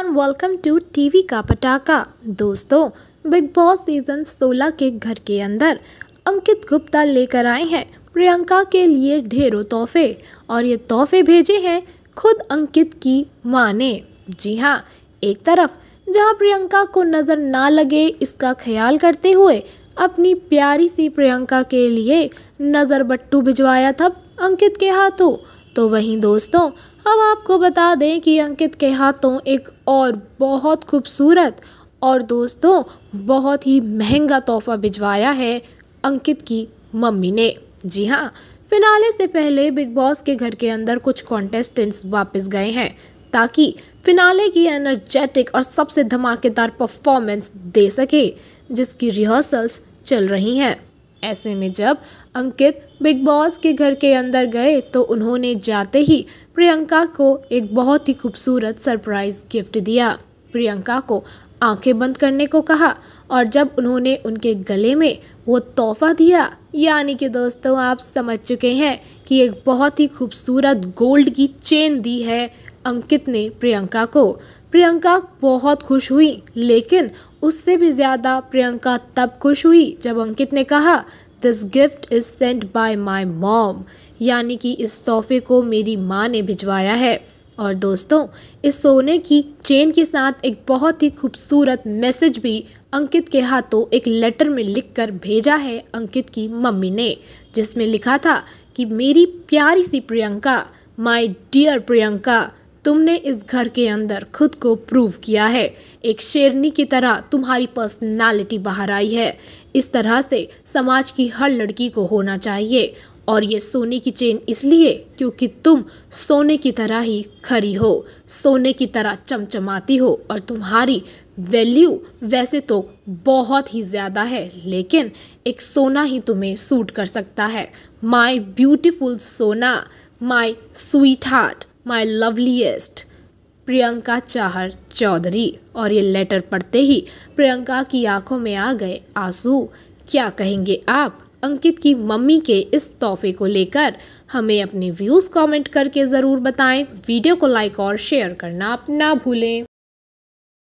and welcome to TV का पटाका दोस्तों big boss season 16 के घर के अंदर अंकित गुप्ता लेकर आए हैं प्रियंका के लिए ढेरों तोहफे और ये तोहफे भेजे हैं खुद अंकित की मां ने जी हां एक तरफ जहां प्रियंका को नज़र ना लगे इसका ख्याल करते हुए अपनी प्यारी सी प्रियंका के लिए नज़र बट्टू भिजवाया था अंकित के हाथों तो वहीं दोस्तों हम आपको बता दें कि अंकित के हाथों एक और बहुत खूबसूरत और दोस्तों बहुत ही महंगा तोहफा भिजवाया है अंकित की मम्मी ने जी हाँ फिनाले से पहले बिग बॉस के घर के अंदर कुछ कॉन्टेस्टेंट्स वापस गए हैं ताकि फिनाले की एनर्जेटिक और सबसे धमाकेदार परफॉर्मेंस दे सके जिसकी रिहर्सल्स चल रही हैं ऐसे में जब अंकित बिग बॉस के घर के अंदर गए तो उन्होंने जाते ही प्रियंका को एक बहुत ही खूबसूरत सरप्राइज गिफ्ट दिया प्रियंका को आंखें बंद करने को कहा और जब उन्होंने उनके गले में वो तोहफा दिया यानी कि दोस्तों आप समझ चुके हैं कि एक बहुत ही खूबसूरत गोल्ड की चेन दी है अंकित ने प्रियंका को प्रियंका बहुत खुश हुई लेकिन उससे भी ज़्यादा प्रियंका तब खुश हुई जब अंकित ने कहा this gift is sent by my mom यानी कि इस तोहफे को मेरी माँ ने भिजवाया है और दोस्तों इस सोने की चेन के साथ एक बहुत ही खूबसूरत मैसेज भी अंकित के हाथों एक लेटर में लिखकर भेजा है अंकित की मम्मी ने जिसमें लिखा था कि मेरी प्यारी सी प्रियंका माय डियर प्रियंका तुमने इस घर के अंदर खुद को प्रूव किया है एक शेरनी की तरह तुम्हारी पर्सनालिटी बाहर आई है इस तरह से समाज की हर लड़की को होना चाहिए और ये सोने की चेन इसलिए क्योंकि तुम सोने की तरह ही खरी हो सोने की तरह चमचमाती हो और तुम्हारी वैल्यू वैसे तो बहुत ही ज़्यादा है लेकिन एक सोना ही तुम्हें सूट कर सकता है माई ब्यूटिफुल सोना my sweetheart my loveliest Priyanka Chahar Chaudhary और ये लेटर पढ़ते ही प्रियंका की आंखों में आ गए आंसू क्या कहेंगे आप अंकित की मम्मी के इस तोहफे को लेकर हमें अपने व्यूज़ कमेंट करके ज़रूर बताएं वीडियो को लाइक और शेयर करना आप ना भूलें